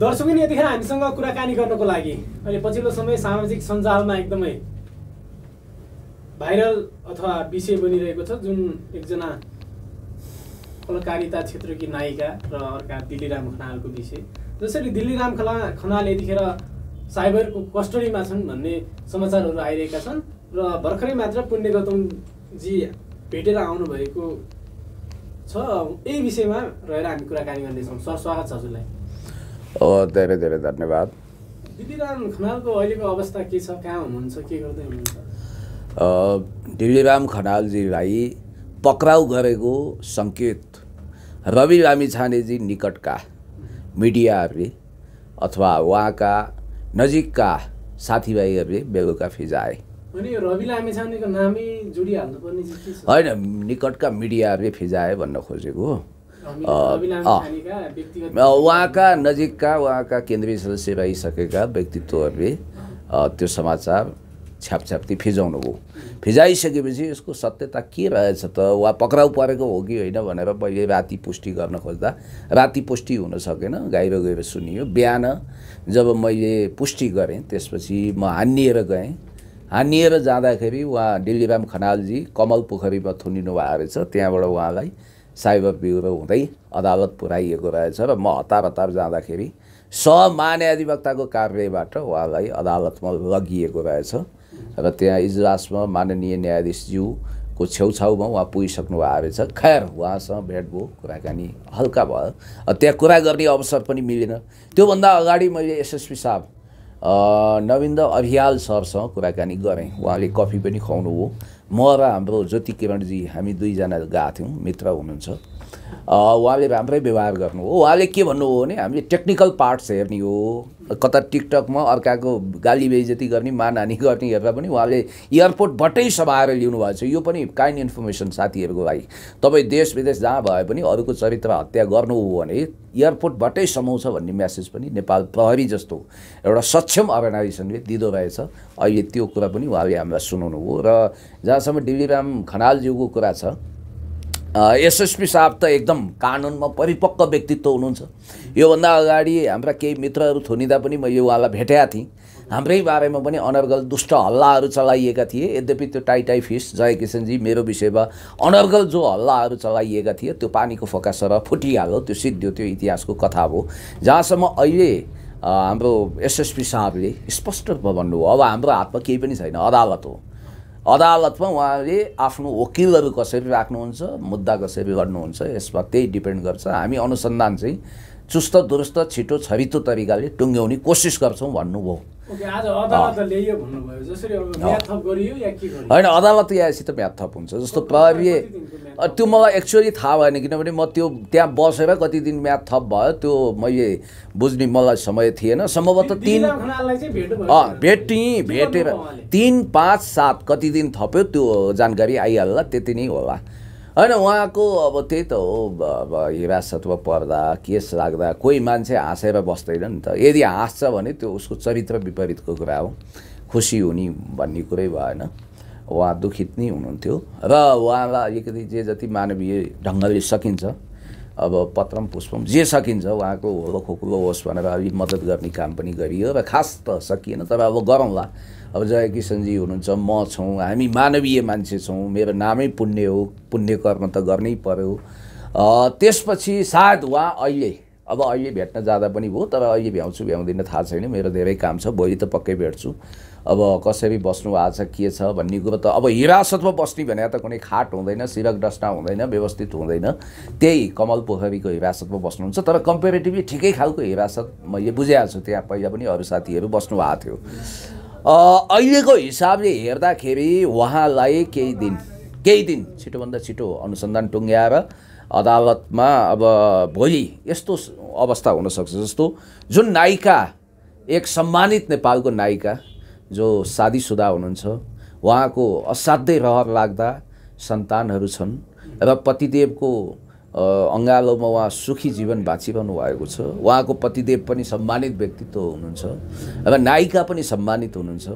दर्शक नि यतिखेर हामीसँग कुराकानी गर्नको लागि अहिले पछिल्लो समय सामाजिक सञ्जालमा एकदमै भाइरल अथवा विषय बनिरहेको छ जुन एकजना कलाकारिता क्षेत्रकी नायिका र अर्का दिल्लीराम खनालको विषय जसरी दिल्लीराम खना खनाल यतिखेर साइबरको कस्टडीमा छन् भन्ने समाचारहरू आइरहेका छन् र भर्खरै मात्र पुण्य गौतमजी भेटेर आउनुभएको छ यही विषयमा रहेर हामी कुराकानी गर्नेछौँ सर स्वागत छ हजुरलाई धेरै धेरै धन्यवाद दिलीराम खनालजीलाई पक्राउ गरेको सङ्केत रवि रामी छानेजी निकटका मिडियाहरूले अथवा उहाँका नजिकका साथीभाइहरूले बेलुका फिजाए होइन निकटका मिडियाहरूले फिजाए भन्न खोजेको हो उहाँका नजिकका उहाँका केन्द्रीय सदस्य रहिसकेका व्यक्तित्वहरूले त्यो समाचार छ्यापछ्याप्ती फिजाउनुभयो फिजाइसकेपछि यसको सत्यता के रहेछ त वा पक्राउ परेको हो कि होइन भनेर मैले राति पुष्टि गर्न खोज्दा राति पुष्टि हुन सकेन गाहिरो गएर सुनियो बिहान जब मैले पुष्टि गरेँ त्यसपछि म हानिएर गएँ हानिएर जाँदाखेरि उहाँ डिल्लीराम खनालजी कमल पोखरीमा थुनिनु भएको रहेछ त्यहाँबाट उहाँलाई साइबर ब्युरो हुँदै अदालत पुऱ्याइएको रहेछ र म हतार हतार जाँदाखेरि सहमान्य अधिवक्ताको कार्यबाट उहाँलाई अदालतमा लगिएको रहेछ र त्यहाँ इजलासमा माननीय न्यायाधीशज्यूको छेउछाउमा उहाँ पुगिसक्नु भएको रहेछ खैर उहाँसँग भेट भयो कुराकानी हल्का भयो त्यहाँ कुरा गर्ने अवसर पनि मिलेन त्योभन्दा अगाडि मैले एसएसपी साहब नविन्द अभियाल सरसँग कुराकानी गरेँ उहाँले कफी पनि खुवाउनु हो म र हाम्रो ज्योति किरणजी हामी दुईजना गएको थियौँ मित्र हुनुहुन्छ उहाँले राम्रै व्यवहार गर्नु हो उहाँले के भन्नु हो भने हामीले टेक्निकल पार्ट्स हेर्ने हो कता टिकटकमा अर्काको गाली बेजती गर्ने मानहानी गर्ने हेर्दा पनि उहाँले एयरपोर्टबाटै लिनु भएको छ यो पनि काइन्ड इन्फर्मेसन साथीहरूको लागि तपाईँ देश विदेश जहाँ भए पनि अरूको चरित्र हत्या गर्नु हो भने एयरपोर्टबाटै समाउँछ भन्ने म्यासेज पनि नेपाल प्रहरी जस्तो एउटा सक्षम अर्गनाइजेसनले दिँदो रहेछ अहिले त्यो कुरा पनि उहाँले हामीलाई सुनाउनु हो र जहाँसम्म डिलीराम खनालज्यूको कुरा छ एसएसपी साहब त एकदम कानुनमा परिपक्व व्यक्तित्व हुनुहुन्छ योभन्दा अगाडि हाम्रा केही मित्रहरू थुनिँदा पनि मैले उहाँलाई भेटेका थिएँ हाम्रै बारेमा पनि अनर्गल दुष्ट हल्लाहरू चलाइएका थिए यद्यपि त्यो टाइटाई टाई फिस जय किसनजी मेरो विषयमा अनर्गल जो हल्लाहरू चलाइएका थिए त्यो पानीको फोका सर फुटिहाल्यो त्यो सिद्धि त्यो इतिहासको कथा हो जहाँसम्म अहिले हाम्रो एसएसपी साहबले स्पष्ट रूपमा भन्नुभयो अब हाम्रो हातमा केही पनि छैन अदालत हो अदालतमा उहाँले आफ्नो वकिलहरू कसरी राख्नुहुन्छ मुद्दा कसरी गर्नुहुन्छ यसमा त्यही डिपेन्ड गर्छ हामी अनुसन्धान चाहिँ चुस्त दुरुस्त छिटो छरितो तरिकाले टुङ्ग्याउने कोसिस गर्छौँ भन्नुभयो होइन अदालत यहाँसित म्याथ थप हुन्छ जस्तो प्रभावी त्यो मलाई एक्चुअली थाहा भएन किनभने म त्यो त्यहाँ बसेर कति दिन म्याथ थप भयो त्यो मैले बुझ्ने मलाई समय थिएन सम्भवतः तिन भेटेँ भेटेर तिन पाँच सात कति दिन थप्यो त्यो जानकारी आइहाल्ला त्यति नै होला होइन उहाँको अब त्यही त हो अब हिरासतमा पर्दा केस लाग्दा कोही मान्छे हाँसेर बस्दैन नि त यदि हाँस्छ भने त्यो उसको चरित्र विपरीतको कुरा हो खुसी हुने भन्ने कुरै भएन उहाँ दुखित नै हुनुहुन्थ्यो र उहाँलाई अलिकति जे जति मानवीय ढङ्गले सकिन्छ अब पत्रम पुष्पम जे सकिन्छ उहाँको होलो खोकुलो होस् भनेर अलिक मद्दत गर्ने काम पनि गरियो र खास त सकिएन तर अब गरौँला अब जय किशनजी हुनुहुन्छ म छौँ हामी मानवीय मान्छे छौँ मेरो नामै पुण्य हो पुण्य कर्म त गर्नै पर्यो त्यसपछि सायद उहाँ अहिले अब अहिले भेट्न जाँदा पनि भयो तर अहिले भ्याउँछु भ्याउँदिनँ थाहा छैन मेरो धेरै काम छ भोलि त पक्कै भेट्छु अब कसरी बस्नु भएको छ के छ भन्ने कुरो त अब हिरासतमा बस्ने भने त कुनै खाट हुँदैन सिरक डस्टा हुँदैन व्यवस्थित हुँदैन त्यही कमल पोखरीको हिरासतमा बस्नुहुन्छ तर कम्पेरिटिभली ठिकै खालको हिरासत मैले बुझिहाल्छु छु त्यहाँ पहिला पनि अरू साथीहरू बस्नु भएको थियो अहिलेको हिसाबले हेर्दाखेरि उहाँलाई केही दिन केही दिन छिटोभन्दा छिटो अनुसन्धान टुङ्ग्याएर अदालतमा अब भोलि यस्तो अवस्था हुनसक्छ जस्तो जुन नायिका एक सम्मानित नेपालको नायिका जो सादीसुदा हुनुहुन्छ उहाँको असाध्यै रहर लाग्दा सन्तानहरू छन् र पतिदेवको अँगालोमा उहाँ सुखी जीवन बाँचिरहनु भएको छ उहाँको पतिदेव पनि सम्मानित व्यक्तित्व हुनुहुन्छ र नायिका पनि सम्मानित हुनुहुन्छ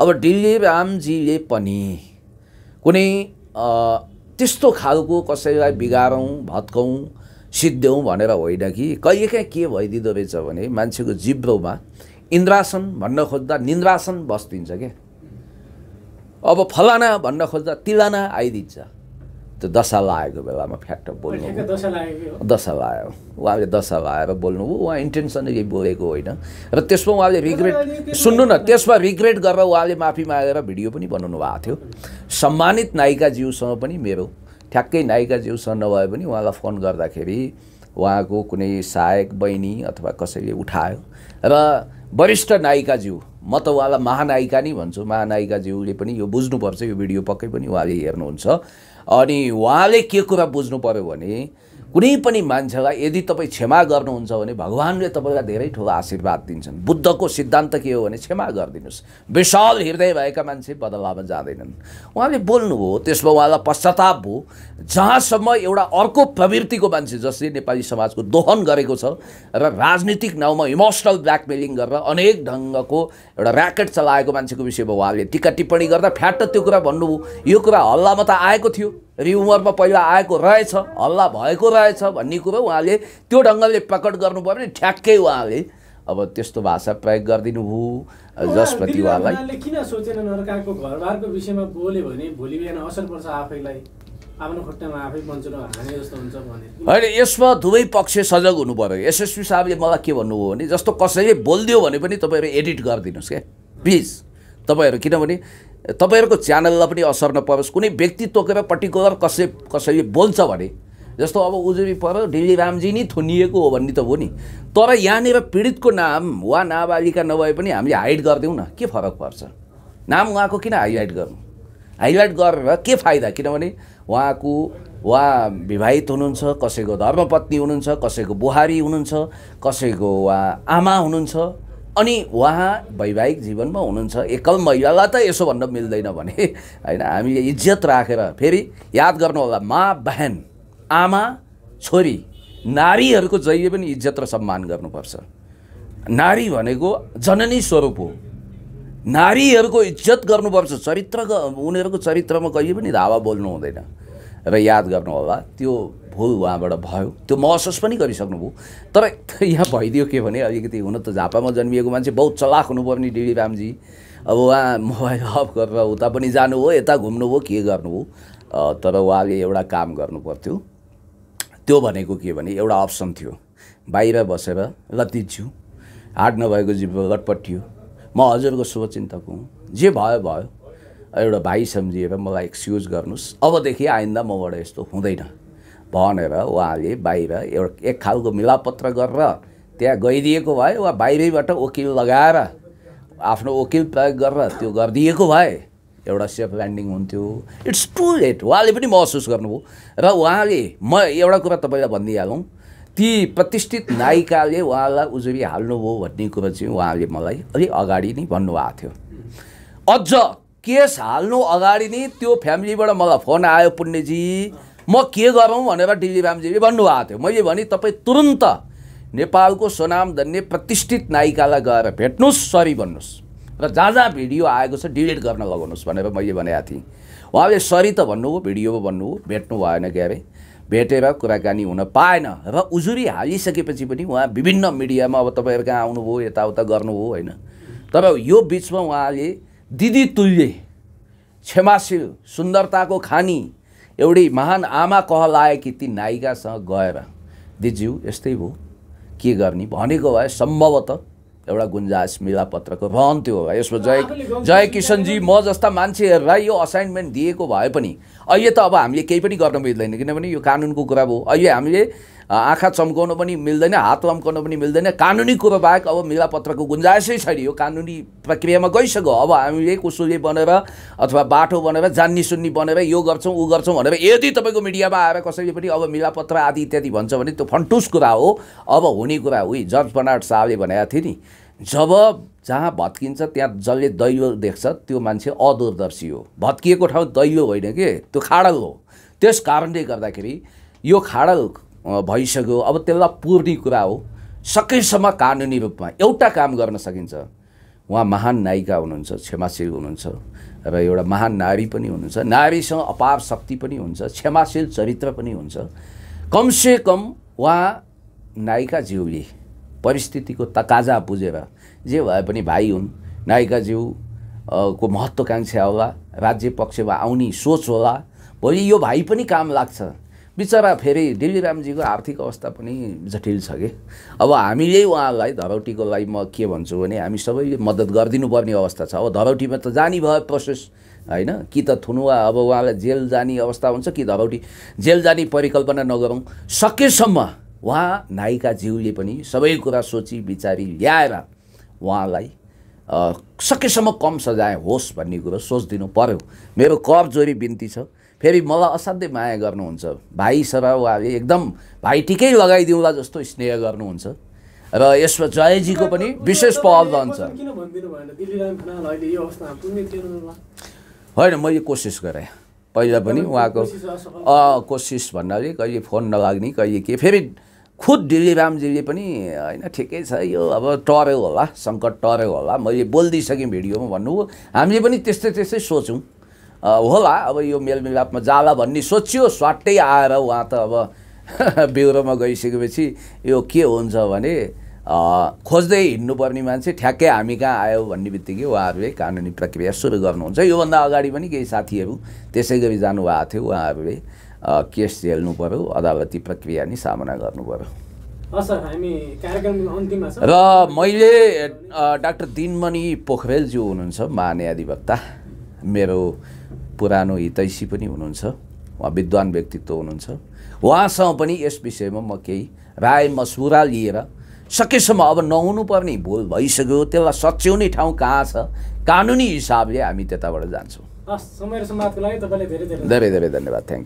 अब डिल्ली रामजीले पनि कुनै त्यस्तो खालको कसैलाई बिगारौँ भत्काउँ सिद्ध्यौँ भनेर होइन कि कहिलेकाहीँ के भइदिँदो रहेछ भने मान्छेको जिब्रोमा इन्द्रासन भन्न खोज्दा निन्द्रासन बस्दिन्छ के अब फलाना भन्न खोज्दा तिलाना आइदिन्छ त्यो दशा लागेको बेलामा फ्याक्ट बोल्नु दशा लायो उहाँले दशा भएर बोल्नुभयो उहाँ इन्टेन्सनली बोलेको होइन र त्यसमा उहाँले रिग्रेट सुन्नु न त्यसमा रिग्रेट गरेर उहाँले माफी मागेर भिडियो पनि बनाउनु भएको थियो सम्मानित नायिकाज्यूसँग पनि मेरो ठ्याक्कै नायिकाज्यूसँग नभए पनि उहाँलाई फोन गर्दाखेरि उहाँको कुनै सहायक बहिनी अथवा कसैले उठायो र वरिष्ठ नायिकाज्यू म त उहाँलाई महानायिका नै भन्छु महानायिकाज्यूले पनि यो बुझ्नुपर्छ यो भिडियो पक्कै पनि उहाँले हेर्नुहुन्छ अनि उहाँले के कुरा बुझ्नु पऱ्यो भने कुनै पनि मान्छेलाई यदि तपाईँ क्षमा गर्नुहुन्छ भने भगवान्ले तपाईँलाई धेरै ठुलो आशीर्वाद दिन्छन् बुद्धको सिद्धान्त के हो भने क्षमा गरिदिनुहोस् विशाल हृदय भएका मान्छे बदलामा जाँदैनन् उहाँले बोल्नुभयो त्यसमा उहाँलाई पश्चाताप भयो जहाँसम्म एउटा अर्को प्रवृत्तिको मान्छे जसले नेपाली समाजको दोहन गरेको छ र राजनीतिक नाउँमा इमोसनल ब्ल्याकमेलिङ गरेर अनेक ढङ्गको एउटा ऱ्याकेट चलाएको मान्छेको विषयमा उहाँले टिका टिप्पणी गर्दा फ्याट त्यो कुरा भन्नुभयो यो कुरा हल्लामा त आएको थियो रिउमरमा पहिला आएको रहेछ हल्ला भएको रहेछ भन्ने कुरो उहाँले त्यो ढङ्गले प्रकट गर्नुभयो भने ठ्याक्कै उहाँले अब त्यस्तो भाषा प्रयोग गरिदिनु भयो जसप्रति उहाँलाई किन सोचेन अर्काको घरबारको विषयमा बोल्यो भने भोलि बिहान असर पर्छ आफैलाई होइन यसमा दुवै पक्ष सजग हुनु पऱ्यो एसएसपी साहबले मलाई के भन्नुभयो भने जस्तो कसैले बोलिदियो भने पनि तपाईँहरू एडिट गरिदिनुहोस् क्या प्लिज तपाईँहरू किनभने तपाईँहरूको च्यानललाई पनि असर नपरोस् कुनै व्यक्ति तोकेर पर्टिकुलर कसै कसैले बोल्छ भने जस्तो अब उजुरी पऱ्यो डेली रामजी नै थुनिएको हो भन्ने त हो नि तर यहाँनिर पीडितको नाम वा नाबालिका नभए पनि हामीले हाइड गरिदिउँ न के फरक पर्छ नाम उहाँको किन हाइलाइट गर्नु हाइलाइट गरेर के फाइदा किनभने उहाँको वा विवाहित हुनुहुन्छ कसैको धर्मपत्नी हुनुहुन्छ कसैको बुहारी हुनुहुन्छ कसैको वा आमा हुनुहुन्छ अनि उहाँ वैवाहिक जीवनमा हुनुहुन्छ एकल महिलालाई त यसो भन्न मिल्दैन भने होइन हामी इज्जत राखेर फेरि याद गर्नु होला मा बहन आमा छोरी नारीहरूको जहिले पनि इज्जत र सम्मान गर्नुपर्छ नारी भनेको जननी स्वरूप हो नारीहरूको इज्जत गर्नुपर्छ चरित्र उनीहरूको चरित्रमा कहिले पनि धावा बोल्नु हुँदैन र याद गर्नु होला त्यो भुल उहाँबाट भयो त्यो महसुस पनि गरिसक्नुभयो तर यहाँ भइदियो के भने अलिकति हुन त झापामा जन्मिएको मान्छे बहुत चलाख हुनुपर्ने डिडी रामजी अब उहाँ मोबाइल अफ गरेर उता पनि जानुभयो यता घुम्नुभयो के गर्नुभयो तर उहाँले एउटा काम गर्नु पर्थ्यो त्यो भनेको के भने एउटा अप्सन थियो बाहिर बसेर लतिज्यू हाट नभएको जीव लटपटियो म हजुरको शुभचिन्तक हुँ जे भयो भयो एउटा भाइ सम्झिएर मलाई एक्सक्युज गर्नुहोस् अबदेखि आइन्दा मबाट यस्तो हुँदैन भनेर उहाँले बाहिर एउटा एक खालको मिलापत्र गरेर त्यहाँ गइदिएको भए वा बाहिरैबाट वकिल लगाएर आफ्नो वकिल प्रयोग गरेर त्यो गरिदिएको भए एउटा सेफ ल्यान्डिङ हुन्थ्यो इट्स टु लेट उहाँले पनि महसुस गर्नुभयो र उहाँले म एउटा कुरा तपाईँलाई भनिदिइहालौँ ती प्रतिष्ठित नायिकाले उहाँलाई उजुरी हाल्नुभयो भन्ने कुरो चाहिँ उहाँले मलाई अलिक अगाडि नै भन्नुभएको थियो अझ केस हाल्नु अगाडि नै त्यो फ्यामिलीबाट मलाई फोन आयो पुण्यजी म के गरौँ भनेर डिजी रामजीले भन्नुभएको थियो मैले भने तपाईँ तुरन्त नेपालको सोनाम धन्य प्रतिष्ठित नायिकालाई गएर भेट्नुहोस् सरी भन्नुहोस् र जहाँ जहाँ भिडियो आएको छ डिलिट गर्न लगाउनुहोस् भनेर मैले भनेको थिएँ उहाँले सरी त भन्नुभयो भिडियो भन्नु हो भेट्नु भएन के अरे भेटेर कुराकानी हुन पाएन र उजुरी हालिसकेपछि पनि उहाँ विभिन्न मिडियामा अब तपाईँहरू कहाँ आउनुभयो यताउता गर्नुभयो होइन तर यो बिचमा उहाँले दिदी तुल्य क्षमाशील सुन्दरताको खानी एउटै महान आमा कहलाएकी ती नायिकासँग गएर दिज्यू यस्तै भयो के गर्ने भनेको भए सम्भवतः एउटा गुन्जास मिलापत्रको रहन्थ्यो होला यसमा जय जय किसनजी म जस्ता मान्छेहरूलाई यो असाइनमेन्ट दिएको भए पनि अहिले त अब हामीले केही पनि गर्न मिल्दैन किनभने यो कानुनको कुरा भयो अहिले हामीले आँखा चम्काउनु पनि मिल्दैन हात लम्काउन पनि मिल्दैन कानुनी कुरो बाहेक अब मिलापत्रको गुन्जासै छैन यो कानुनी प्रक्रियामा गइसक्यो अब हामीले उसुले बनेर अथवा बाटो बनेर जान्नी सुन्नी बनेर यो गर्छौँ ऊ गर्छौँ भनेर यदि तपाईँको मिडियामा आएर कसैले पनि अब मिलापत्र आदि इत्यादि भन्छ भने त्यो फन्टुस कुरा हो अब हुने कुरा हो जर्ज बनाट शाहले भनेको थिएँ नि जब जहाँ भत्किन्छ त्यहाँ जसले दैलो देख्छ त्यो मान्छे अदूरदर्शी हो भत्किएको ठाउँ दैलो होइन कि त्यो खाडल हो त्यस कारणले गर्दाखेरि यो खाडल भइसक्यो अब त्यसलाई पुर्ने कुरा हो सकेसम्म कानुनी रूपमा एउटा काम गर्न सकिन्छ उहाँ महान नायिका हुनुहुन्छ क्षमाशील हुनुहुन्छ र एउटा महान नारी पनि हुनुहुन्छ नारीसँग अपार शक्ति पनि हुन्छ क्षमाशील चरित्र पनि हुन्छ कमसे कम उहाँ नायिकाज्यूले परिस्थितिको तकाजा बुझेर जे भए पनि भाइ हुन् नायिकाज्यू को महत्त्वकाङ्क्षा होला राज्य पक्षमा आउने सोच होला भोलि यो भाइ पनि काम लाग्छ बिचरा फेरि डिलिरामजीको आर्थिक अवस्था पनि जटिल छ कि अब हामीले उहाँलाई धरौटीको लागि म के भन्छु भने हामी सबैले मद्दत गरिदिनुपर्ने अवस्था छ अब धरौटीमा त जानी भयो प्रोसेस होइन कि त थुनुवा अब उहाँलाई जेल जाने अवस्था हुन्छ कि धरौटी जेल जाने परिकल्पना नगरौँ सकेसम्म उहाँ नायिकाज्यूले पनि सबै कुरा सोची विचारी ल्याएर उहाँलाई सकेसम्म कम सजाय होस् भन्ने कुरो सोचिदिनु पऱ्यो मेरो कर जोरी बिन्ती छ फेरि मलाई असाध्यै माया गर्नुहुन्छ भाइ स्वभाव उहाँले एकदम टिकै लगाइदिउँला जस्तो स्नेह गर्नुहुन्छ र यसमा जयजीको पनि विशेष पहल रहन्छ होइन मैले कोसिस गरेँ पहिला पनि उहाँको कोसिस भन्नाले कहिले फोन नलाग्ने कहिले के फेरि खुद दिल्ली रामजीले पनि होइन ठिकै छ यो अब टर्यो होला सङ्कट टर्यो होला मैले बोलिदिइसकेँ भिडियोमा भन्नुभयो हामीले पनि त्यस्तै त्यस्तै सोच्यौँ होला अब यो मेलमिलापमा जाला भन्ने सोचियो स्वाटै आएर उहाँ त अब ब्युरोमा गइसकेपछि यो के हुन्छ भने खोज्दै हिँड्नुपर्ने मान्छे ठ्याक्कै हामी कहाँ आयो भन्ने बित्तिकै उहाँहरूले कानुनी प्रक्रिया सुरु गर्नुहुन्छ योभन्दा अगाडि पनि केही साथीहरू त्यसै गरी जानुभएको थियो उहाँहरूले केस झेल्नु पऱ्यो अदालती प्रक्रिया नि सामना गर्नु पऱ्यो र मैले डाक्टर दिनमणि पोखरेलज्यू हुनुहुन्छ महान्याधिवक्ता मेरो पुरानो हितैषी पनि हुनुहुन्छ उहाँ विद्वान व्यक्तित्व हुनुहुन्छ उहाँसँग पनि यस विषयमा म केही राय मसुरा लिएर सकेसम्म अब नहुनुपर्ने भुल भइसक्यो त्यसलाई सच्याउने ठाउँ कहाँ छ कानुनी हिसाबले हामी त्यताबाट जान्छौँ धेरै धेरै धन्यवाद थ्याङ्क यू